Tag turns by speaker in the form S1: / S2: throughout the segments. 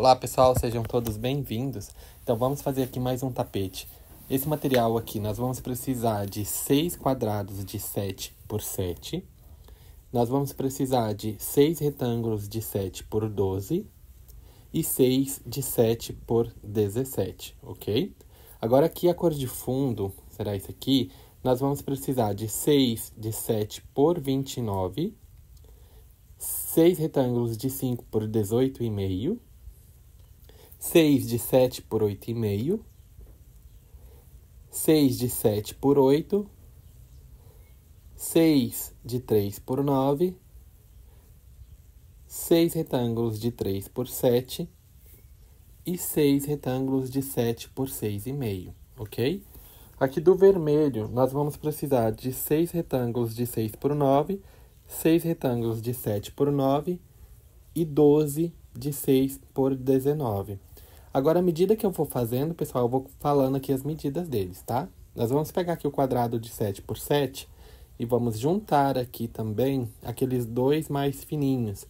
S1: Olá pessoal, sejam todos bem-vindos. Então vamos fazer aqui mais um tapete. Esse material aqui nós vamos precisar de 6 quadrados de 7 por 7. Nós vamos precisar de 6 retângulos de 7 por 12 e 6 de 7 por 17, ok? Agora aqui a cor de fundo, será isso aqui, nós vamos precisar de 6 de 7 por 29, 6 retângulos de 5 por 18,5 6 de 7 por 8,5, 6 de 7 por 8, 6 de 3 por 9, 6 retângulos de 3 por 7 e 6 retângulos de 7 por 6,5, ok? Aqui do vermelho, nós vamos precisar de 6 retângulos de 6 por 9, 6 retângulos de 7 por 9 e 12 de 6 por 19. Agora, à medida que eu vou fazendo, pessoal, eu vou falando aqui as medidas deles, tá? Nós vamos pegar aqui o quadrado de 7 por 7 e vamos juntar aqui também aqueles dois mais fininhos,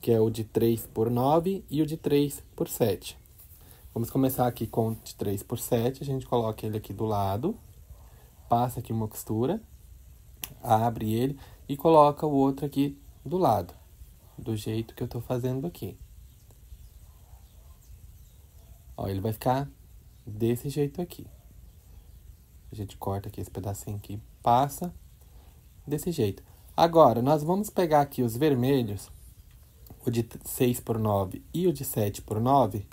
S1: que é o de 3 por 9 e o de 3 por 7. Vamos começar aqui com o de 3 por 7, a gente coloca ele aqui do lado, passa aqui uma costura, abre ele e coloca o outro aqui do lado, do jeito que eu tô fazendo aqui. Ó, ele vai ficar desse jeito aqui. A gente corta aqui esse pedacinho aqui, passa desse jeito. Agora, nós vamos pegar aqui os vermelhos, o de 6 por 9 e o de 7 por 9.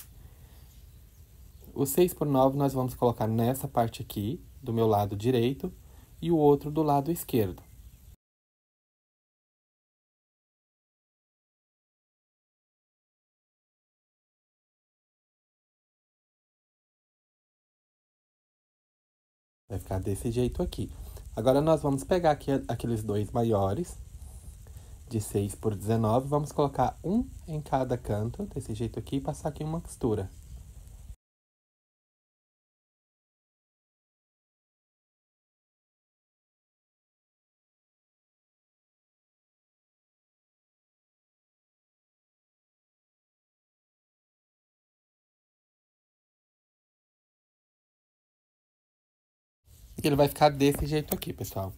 S1: O 6 por 9 nós vamos colocar nessa
S2: parte aqui, do meu lado direito, e o outro do lado esquerdo. Vai ficar desse jeito aqui. Agora, nós vamos pegar aqui aqueles dois maiores,
S1: de 6 por 19. Vamos colocar um em cada canto, desse
S2: jeito aqui, e passar aqui uma costura. Ele vai ficar desse jeito aqui, pessoal.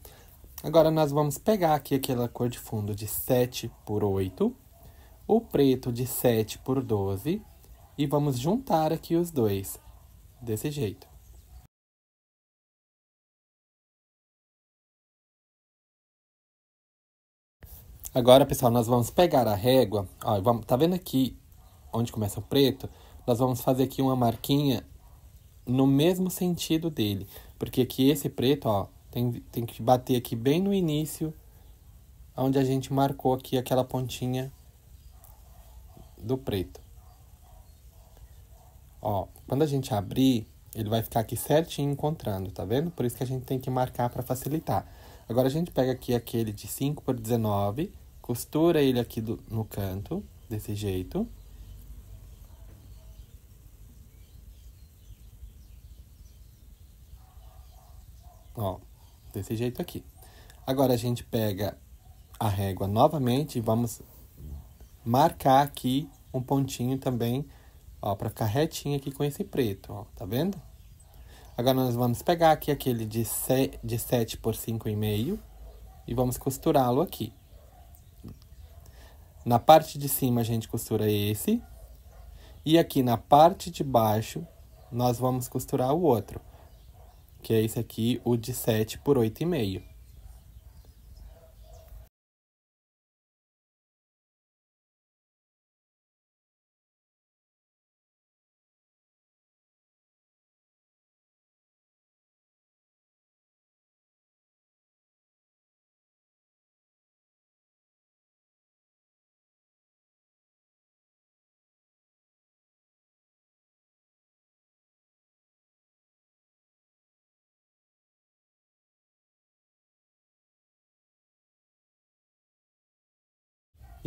S2: Agora, nós vamos pegar aqui
S1: aquela cor de fundo de 7 por 8, o preto de 7 por
S2: 12, e vamos juntar aqui os dois, desse jeito. Agora, pessoal, nós vamos pegar a régua, ó, vamos, tá vendo aqui
S1: onde começa o preto? Nós vamos fazer aqui uma marquinha no mesmo sentido dele. Porque aqui esse preto, ó, tem, tem que bater aqui bem no início, onde a gente marcou aqui aquela pontinha do preto. Ó, quando a gente abrir, ele vai ficar aqui certinho encontrando, tá vendo? Por isso que a gente tem que marcar para facilitar. Agora, a gente pega aqui aquele de 5 por 19, costura ele aqui do, no canto, desse jeito. Ó, desse jeito aqui. Agora a gente pega a régua novamente e vamos marcar aqui um pontinho também, ó, para ficar retinho aqui com esse preto, ó, tá vendo? Agora nós vamos pegar aqui aquele de, sete de 7 por 5,5 e vamos costurá-lo aqui. Na parte de cima a gente costura esse e aqui na parte de baixo nós vamos costurar o outro
S2: que é esse aqui, o de 7 por 8,5.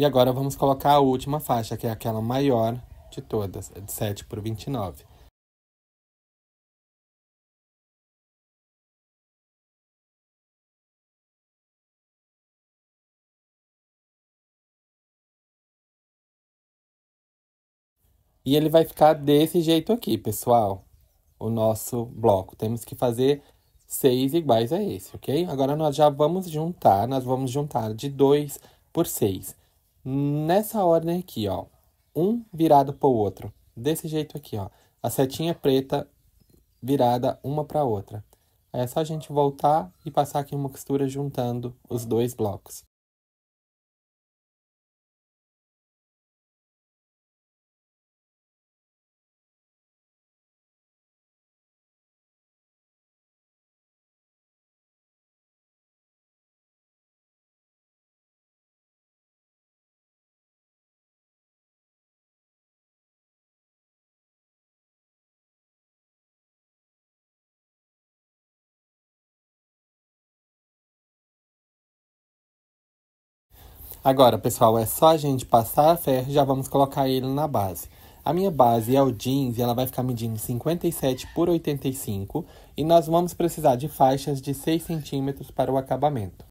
S2: E agora vamos colocar a última faixa, que é aquela maior de todas, é de 7 por 29. E ele vai ficar desse jeito aqui, pessoal. O nosso bloco. Temos
S1: que fazer seis iguais a esse, ok? Agora nós já vamos juntar, nós vamos juntar de 2 por 6 nessa ordem aqui, ó. Um virado para o outro. Desse jeito aqui, ó. A setinha preta virada uma para
S2: outra. Aí é só a gente voltar e passar aqui uma costura juntando os dois blocos. Agora, pessoal, é só a gente passar a ferro e já vamos colocar ele na base.
S1: A minha base é o jeans e ela vai ficar medindo 57 por 85 e nós vamos precisar de faixas de 6 centímetros para o acabamento.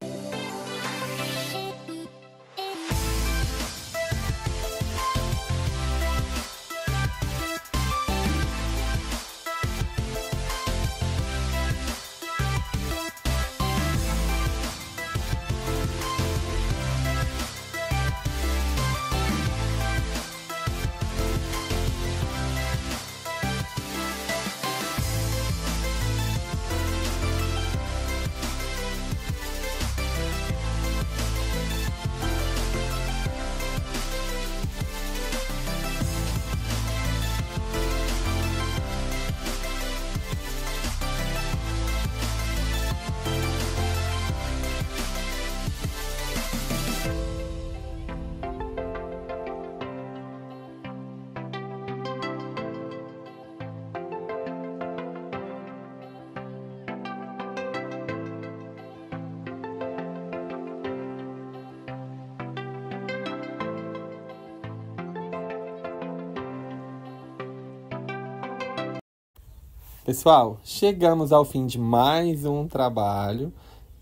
S1: Pessoal, chegamos ao fim de mais um trabalho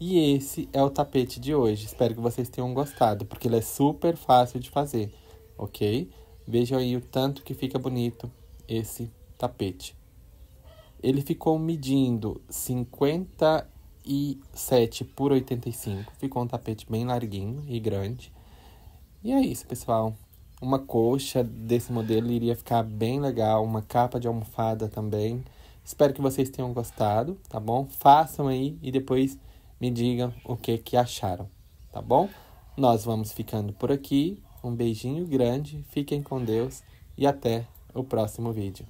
S1: e esse é o tapete de hoje. Espero que vocês tenham gostado, porque ele é super fácil de fazer, ok? Vejam aí o tanto que fica bonito esse tapete. Ele ficou medindo 57 por 85, ficou um tapete bem larguinho e grande. E é isso, pessoal. Uma coxa desse modelo iria ficar bem legal, uma capa de almofada também. Espero que vocês tenham gostado, tá bom? Façam aí e depois me digam o que, que acharam, tá bom? Nós vamos ficando por aqui. Um beijinho grande, fiquem com Deus e até o próximo vídeo.